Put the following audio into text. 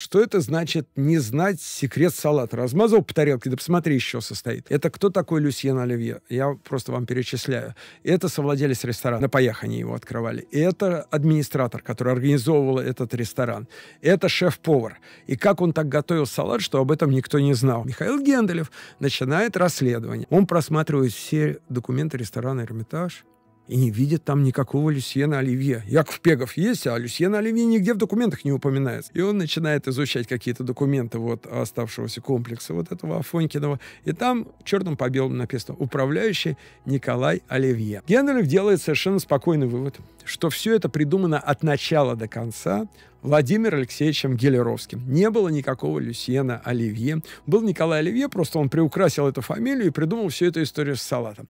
Что это значит не знать секрет салата? Размазал по тарелке, да посмотри, еще состоит. Это кто такой Люсьен Оливье? Я просто вам перечисляю. Это совладелец ресторана. На паях они его открывали. Это администратор, который организовывал этот ресторан. Это шеф-повар. И как он так готовил салат, что об этом никто не знал. Михаил Генделев начинает расследование. Он просматривает все документы ресторана «Эрмитаж», и не видит там никакого Люсьена Оливье. Яков Пегов есть, а Люсьена Оливье нигде в документах не упоминается. И он начинает изучать какие-то документы вот оставшегося комплекса вот этого Афонькиного. И там черным по белому написано «Управляющий Николай Оливье». Генрих делает совершенно спокойный вывод, что все это придумано от начала до конца Владимир Алексеевичем Гелеровским. Не было никакого Люсьена Оливье. Был Николай Оливье, просто он приукрасил эту фамилию и придумал всю эту историю с салатом.